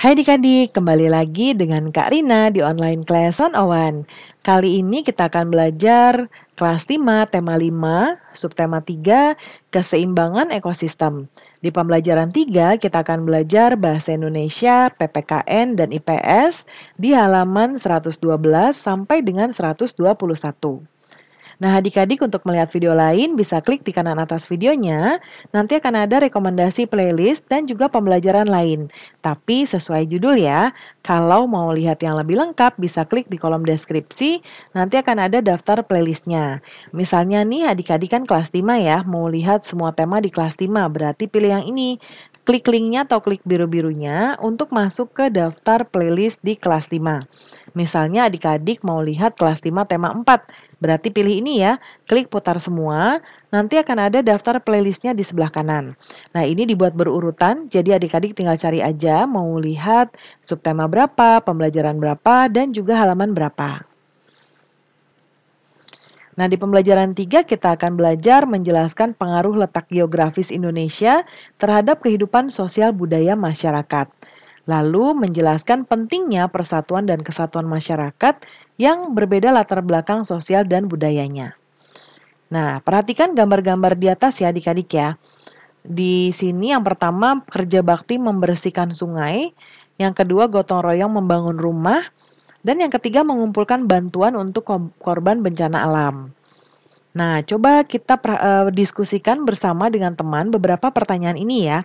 Hai adik-adik, kembali lagi dengan Kak Rina di online class on Owan. Kali ini kita akan belajar kelas 5, tema 5, subtema 3, keseimbangan ekosistem. Di pembelajaran 3, kita akan belajar Bahasa Indonesia, PPKN, dan IPS di halaman 112 sampai dengan 121. Nah, adik-adik untuk melihat video lain bisa klik di kanan atas videonya. Nanti akan ada rekomendasi playlist dan juga pembelajaran lain. Tapi sesuai judul ya. Kalau mau lihat yang lebih lengkap bisa klik di kolom deskripsi. Nanti akan ada daftar playlistnya. Misalnya nih adik-adik kan kelas 5 ya. Mau lihat semua tema di kelas 5 berarti pilih yang ini. Klik linknya atau klik biru-birunya untuk masuk ke daftar playlist di kelas 5. Misalnya adik-adik mau lihat kelas 5 tema 4, berarti pilih ini ya, klik putar semua, nanti akan ada daftar playlistnya di sebelah kanan. Nah ini dibuat berurutan, jadi adik-adik tinggal cari aja mau lihat subtema berapa, pembelajaran berapa, dan juga halaman berapa. Nah, di pembelajaran 3 kita akan belajar menjelaskan pengaruh letak geografis Indonesia terhadap kehidupan sosial budaya masyarakat. Lalu menjelaskan pentingnya persatuan dan kesatuan masyarakat yang berbeda latar belakang sosial dan budayanya. Nah, perhatikan gambar-gambar di atas ya adik-adik ya. Di sini yang pertama kerja bakti membersihkan sungai, yang kedua gotong royong membangun rumah, dan yang ketiga mengumpulkan bantuan untuk korban bencana alam. Nah, coba kita e, diskusikan bersama dengan teman beberapa pertanyaan ini ya.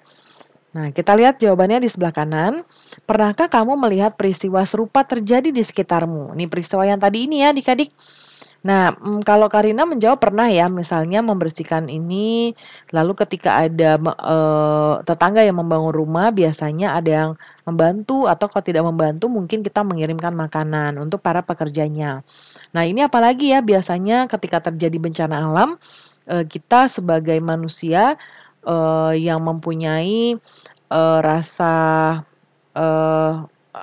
Nah, kita lihat jawabannya di sebelah kanan. Pernahkah kamu melihat peristiwa serupa terjadi di sekitarmu? Ini peristiwa yang tadi ini ya, adik-adik. Nah, mm, kalau Karina menjawab pernah ya, misalnya membersihkan ini, lalu ketika ada e, tetangga yang membangun rumah, biasanya ada yang membantu atau kalau tidak membantu mungkin kita mengirimkan makanan untuk para pekerjanya. Nah, ini apalagi ya biasanya ketika terjadi bencana alam, e, kita sebagai manusia, e, yang mempunyai, e, rasa, e,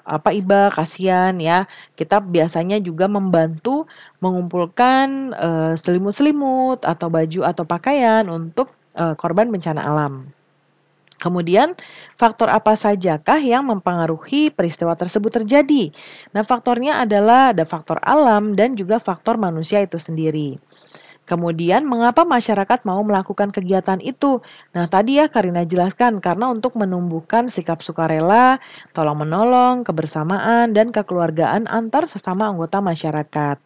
apa iba kasihan ya kita biasanya juga membantu mengumpulkan selimut eh, selimut-selimut atau baju atau pakaian untuk uh, korban bencana alam. Kemudian, faktor apa sajakah yang mempengaruhi peristiwa tersebut terjadi? Nah, faktornya adalah ada faktor alam dan juga faktor manusia itu sendiri. Kemudian, mengapa masyarakat mau melakukan kegiatan itu? Nah, tadi ya Karina jelaskan, karena untuk menumbuhkan sikap sukarela, tolong-menolong, kebersamaan, dan kekeluargaan antar sesama anggota masyarakat.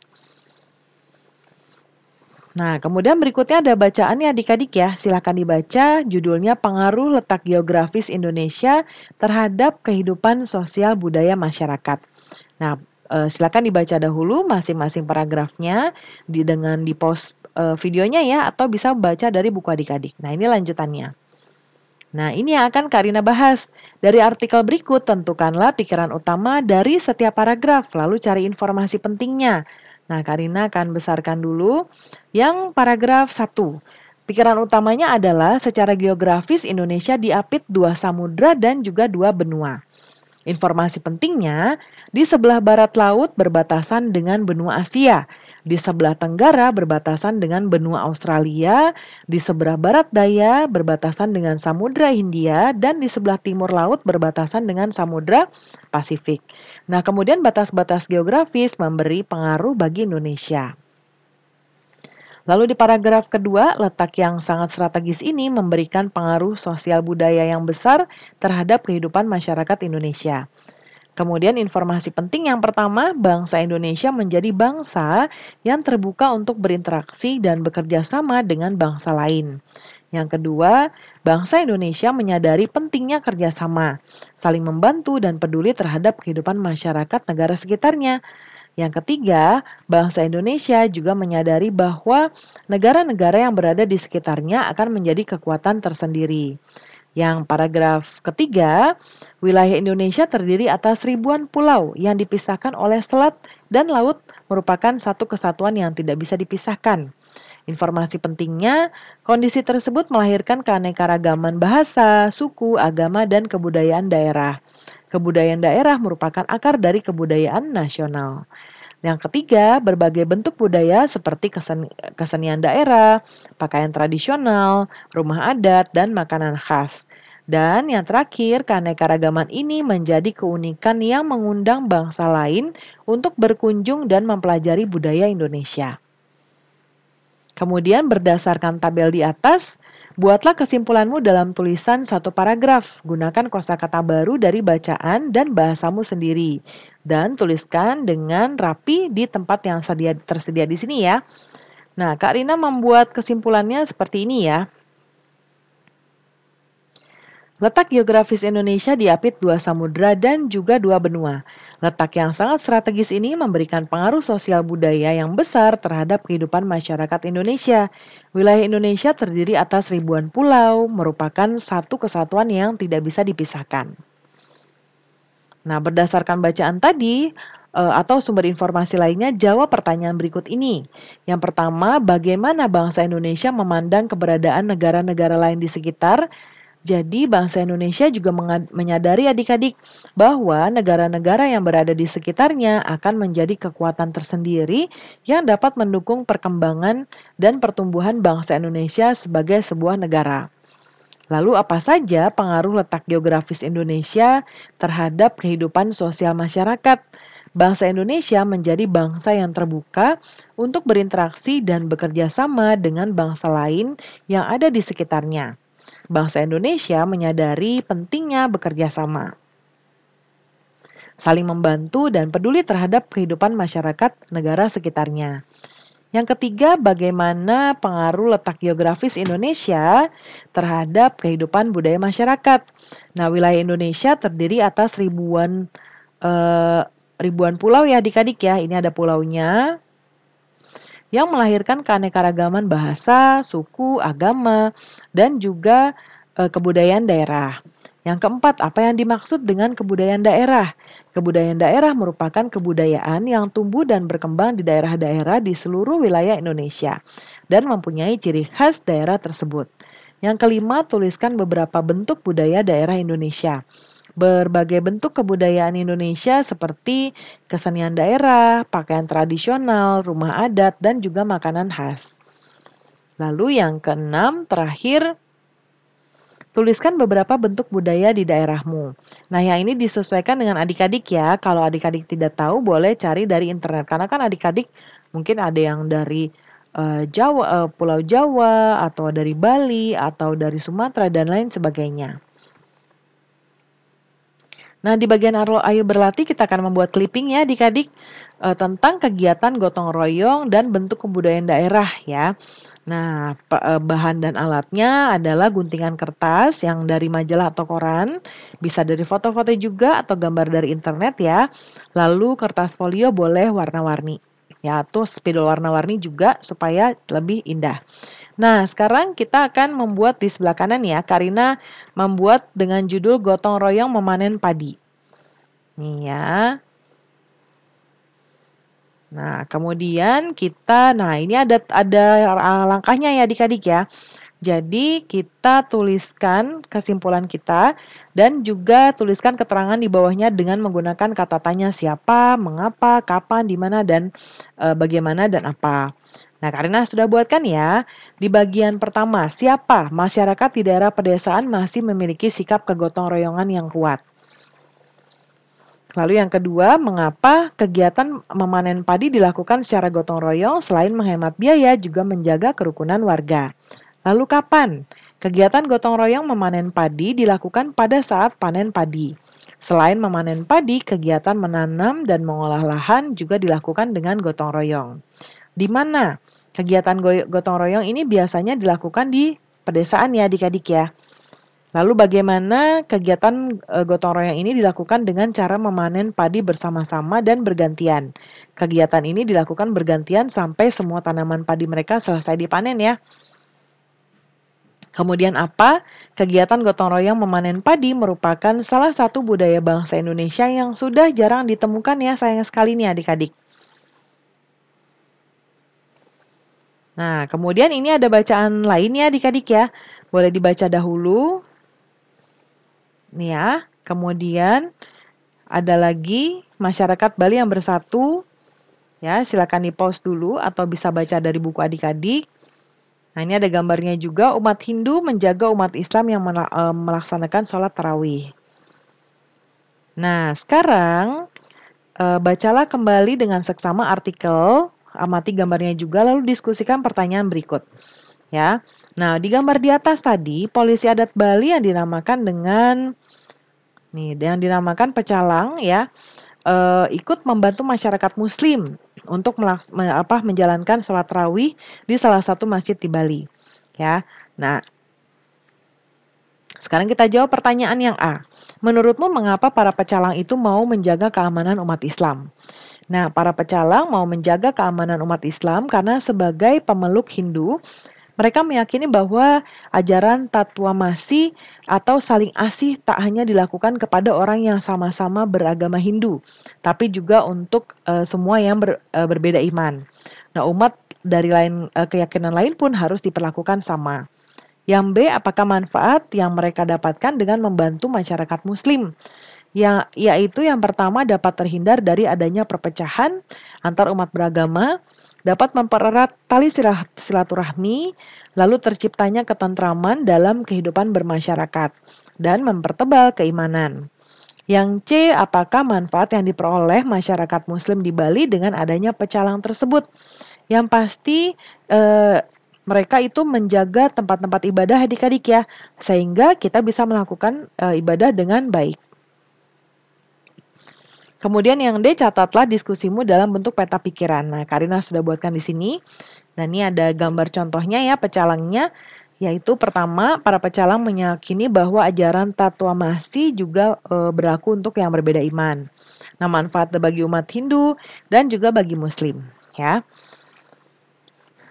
Nah, kemudian berikutnya ada bacaannya adik-adik ya. Silahkan dibaca judulnya Pengaruh Letak Geografis Indonesia Terhadap Kehidupan Sosial Budaya Masyarakat. Nah, Uh, silakan dibaca dahulu masing-masing paragrafnya di dengan di post uh, videonya ya atau bisa baca dari buku adik-adik. Nah, ini lanjutannya. Nah, ini yang akan Karina bahas. Dari artikel berikut, tentukanlah pikiran utama dari setiap paragraf, lalu cari informasi pentingnya. Nah, Karina akan besarkan dulu yang paragraf satu. Pikiran utamanya adalah secara geografis Indonesia diapit dua samudra dan juga dua benua. Informasi pentingnya, di sebelah barat laut berbatasan dengan benua Asia, di sebelah tenggara berbatasan dengan benua Australia, di sebelah barat daya berbatasan dengan Samudra Hindia, dan di sebelah timur laut berbatasan dengan Samudra Pasifik. Nah, kemudian batas-batas geografis memberi pengaruh bagi Indonesia. Lalu di paragraf kedua, letak yang sangat strategis ini memberikan pengaruh sosial budaya yang besar terhadap kehidupan masyarakat Indonesia. Kemudian informasi penting yang pertama, bangsa Indonesia menjadi bangsa yang terbuka untuk berinteraksi dan bekerja sama dengan bangsa lain. Yang kedua, bangsa Indonesia menyadari pentingnya kerjasama, saling membantu dan peduli terhadap kehidupan masyarakat negara sekitarnya. Yang ketiga, bangsa Indonesia juga menyadari bahwa negara-negara yang berada di sekitarnya akan menjadi kekuatan tersendiri. Yang paragraf ketiga, wilayah Indonesia terdiri atas ribuan pulau yang dipisahkan oleh selat dan laut merupakan satu kesatuan yang tidak bisa dipisahkan. Informasi pentingnya, kondisi tersebut melahirkan keanekaragaman bahasa, suku, agama, dan kebudayaan daerah. Kebudayaan daerah merupakan akar dari kebudayaan nasional. Yang ketiga, berbagai bentuk budaya seperti kesen, kesenian daerah, pakaian tradisional, rumah adat, dan makanan khas. Dan yang terakhir, keanekaragaman ini menjadi keunikan yang mengundang bangsa lain untuk berkunjung dan mempelajari budaya Indonesia. Kemudian berdasarkan tabel di atas, buatlah kesimpulanmu dalam tulisan satu paragraf. Gunakan kosakata baru dari bacaan dan bahasamu sendiri dan tuliskan dengan rapi di tempat yang tersedia di sini ya. Nah, Kak Rina membuat kesimpulannya seperti ini ya. Letak geografis Indonesia diapit dua samudra dan juga dua benua. Letak yang sangat strategis ini memberikan pengaruh sosial budaya yang besar terhadap kehidupan masyarakat Indonesia. Wilayah Indonesia terdiri atas ribuan pulau, merupakan satu kesatuan yang tidak bisa dipisahkan. Nah, berdasarkan bacaan tadi eh, atau sumber informasi lainnya, jawab pertanyaan berikut ini. Yang pertama, bagaimana bangsa Indonesia memandang keberadaan negara-negara lain di sekitar? Jadi bangsa Indonesia juga menyadari adik-adik bahwa negara-negara yang berada di sekitarnya akan menjadi kekuatan tersendiri yang dapat mendukung perkembangan dan pertumbuhan bangsa Indonesia sebagai sebuah negara. Lalu apa saja pengaruh letak geografis Indonesia terhadap kehidupan sosial masyarakat? Bangsa Indonesia menjadi bangsa yang terbuka untuk berinteraksi dan bekerja sama dengan bangsa lain yang ada di sekitarnya bangsa Indonesia menyadari pentingnya bekerja sama. Saling membantu dan peduli terhadap kehidupan masyarakat negara sekitarnya. Yang ketiga, bagaimana pengaruh letak geografis Indonesia terhadap kehidupan budaya masyarakat. Nah, wilayah Indonesia terdiri atas ribuan eh, ribuan pulau ya adik-adik ya. Ini ada pulaunya, yang melahirkan keanekaragaman bahasa, suku, agama, dan juga e, kebudayaan daerah. Yang keempat, apa yang dimaksud dengan kebudayaan daerah? Kebudayaan daerah merupakan kebudayaan yang tumbuh dan berkembang di daerah-daerah di seluruh wilayah Indonesia dan mempunyai ciri khas daerah tersebut. Yang kelima, tuliskan beberapa bentuk budaya daerah Indonesia berbagai bentuk kebudayaan Indonesia seperti kesenian daerah, pakaian tradisional, rumah adat, dan juga makanan khas. Lalu yang keenam, terakhir, tuliskan beberapa bentuk budaya di daerahmu. Nah, yang ini disesuaikan dengan adik-adik ya. Kalau adik-adik tidak tahu, boleh cari dari internet. Karena kan adik-adik mungkin ada yang dari eh, Jawa, eh, Pulau Jawa, atau dari Bali, atau dari Sumatera, dan lain sebagainya. Nah, di bagian Arlo Ayu Berlatih kita akan membuat clipping ya adik e, eh, tentang kegiatan gotong royong dan bentuk kebudayaan daerah ya. Nah, eh, bahan dan alatnya adalah guntingan kertas yang dari majalah atau koran, bisa dari foto-foto juga atau gambar dari internet ya. Lalu kertas folio boleh warna-warni ya atau spidol warna-warni juga supaya lebih indah. Nah, sekarang kita akan membuat di sebelah kanan ya. Karina membuat dengan judul gotong royong memanen padi. Nih ya. Nah, kemudian kita nah ini ada ada ah, langkahnya ya Adik-adik ya. Jadi kita tuliskan kesimpulan kita dan juga tuliskan keterangan di bawahnya dengan menggunakan kata tanya siapa, mengapa, kapan, di mana dan e, bagaimana dan apa. Nah, karena sudah buatkan ya. Di bagian pertama, siapa? Masyarakat di daerah pedesaan masih memiliki sikap kegotong royongan yang kuat. Lalu yang kedua, mengapa kegiatan memanen padi dilakukan secara gotong royong selain menghemat biaya juga menjaga kerukunan warga? Lalu kapan? Kegiatan gotong royong memanen padi dilakukan pada saat panen padi. Selain memanen padi, kegiatan menanam dan mengolah lahan juga dilakukan dengan gotong royong. Di mana? Kegiatan gotong royong ini biasanya dilakukan di pedesaan ya adik-adik ya. Lalu bagaimana kegiatan eh, gotong royong ini dilakukan dengan cara memanen padi bersama-sama dan bergantian. Kegiatan ini dilakukan bergantian sampai semua tanaman padi mereka selesai dipanen ya. Kemudian apa? Kegiatan gotong royong memanen padi merupakan salah satu budaya bangsa Indonesia yang sudah jarang ditemukan ya sayang sekali nih adik-adik. Nah, kemudian ini ada bacaan lainnya adik-adik ya. Boleh dibaca dahulu, Nih ya. Kemudian ada lagi masyarakat Bali yang bersatu. Ya, silakan di-pause dulu atau bisa baca dari buku adik-adik. Nah, ini ada gambarnya juga umat Hindu menjaga umat Islam yang eh, melaksanakan sholat tarawih. Nah, sekarang eh, bacalah kembali dengan seksama artikel, amati gambarnya juga, lalu diskusikan pertanyaan berikut ya. Nah, di gambar di atas tadi polisi adat Bali yang dinamakan dengan nih yang dinamakan pecalang ya eh, ikut membantu masyarakat muslim untuk melaks, me, apa menjalankan salat rawih di salah satu masjid di Bali ya. Nah, sekarang kita jawab pertanyaan yang A. Menurutmu mengapa para pecalang itu mau menjaga keamanan umat Islam? Nah, para pecalang mau menjaga keamanan umat Islam karena sebagai pemeluk Hindu, mereka meyakini bahwa ajaran tatwamasi atau saling asih tak hanya dilakukan kepada orang yang sama-sama beragama Hindu, tapi juga untuk e, semua yang ber, e, berbeda iman. Nah, umat dari lain e, keyakinan lain pun harus diperlakukan sama. Yang B, apakah manfaat yang mereka dapatkan dengan membantu masyarakat muslim? yang yaitu yang pertama dapat terhindar dari adanya perpecahan antar umat beragama, dapat mempererat tali silaturahmi, lalu terciptanya ketentraman dalam kehidupan bermasyarakat dan mempertebal keimanan. Yang C, apakah manfaat yang diperoleh masyarakat muslim di Bali dengan adanya pecalang tersebut? Yang pasti eh, mereka itu menjaga tempat-tempat ibadah adik-adik ya, sehingga kita bisa melakukan e, ibadah dengan baik. Kemudian yang D catatlah diskusimu dalam bentuk peta pikiran. Nah, Karina sudah buatkan di sini. Nah, ini ada gambar contohnya ya pecalangnya yaitu pertama para pecalang meyakini bahwa ajaran tatwa masih juga e, berlaku untuk yang berbeda iman. Nah, manfaat bagi umat Hindu dan juga bagi muslim ya.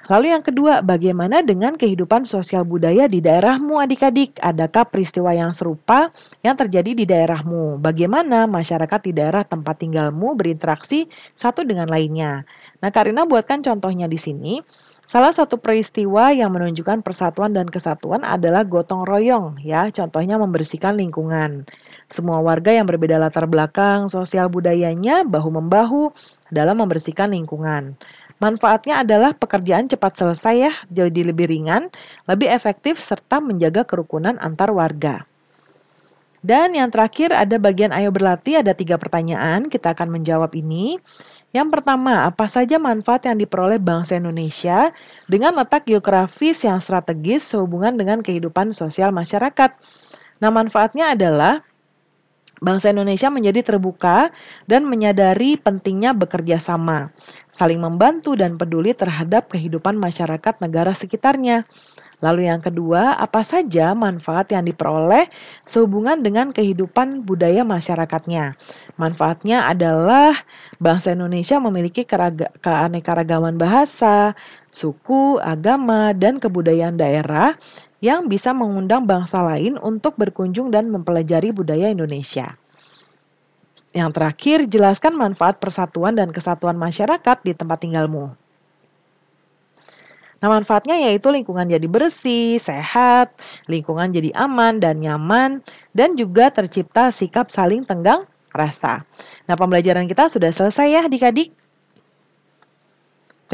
Lalu yang kedua, bagaimana dengan kehidupan sosial budaya di daerahmu adik-adik? Adakah peristiwa yang serupa yang terjadi di daerahmu? Bagaimana masyarakat di daerah tempat tinggalmu berinteraksi satu dengan lainnya? Nah, Karina buatkan contohnya di sini. Salah satu peristiwa yang menunjukkan persatuan dan kesatuan adalah gotong royong, ya. Contohnya membersihkan lingkungan. Semua warga yang berbeda latar belakang sosial budayanya bahu-membahu dalam membersihkan lingkungan. Manfaatnya adalah pekerjaan cepat selesai ya, jadi lebih ringan, lebih efektif, serta menjaga kerukunan antar warga. Dan yang terakhir ada bagian ayo berlatih, ada tiga pertanyaan, kita akan menjawab ini. Yang pertama, apa saja manfaat yang diperoleh bangsa Indonesia dengan letak geografis yang strategis sehubungan dengan kehidupan sosial masyarakat? Nah manfaatnya adalah Bangsa Indonesia menjadi terbuka dan menyadari pentingnya bekerja sama, saling membantu dan peduli terhadap kehidupan masyarakat negara sekitarnya. Lalu yang kedua, apa saja manfaat yang diperoleh sehubungan dengan kehidupan budaya masyarakatnya? Manfaatnya adalah bangsa Indonesia memiliki keanekaragaman bahasa, suku, agama, dan kebudayaan daerah yang bisa mengundang bangsa lain untuk berkunjung dan mempelajari budaya Indonesia. Yang terakhir, jelaskan manfaat persatuan dan kesatuan masyarakat di tempat tinggalmu. Nah, manfaatnya yaitu lingkungan jadi bersih, sehat, lingkungan jadi aman dan nyaman, dan juga tercipta sikap saling tenggang rasa. Nah, pembelajaran kita sudah selesai ya, adik-adik.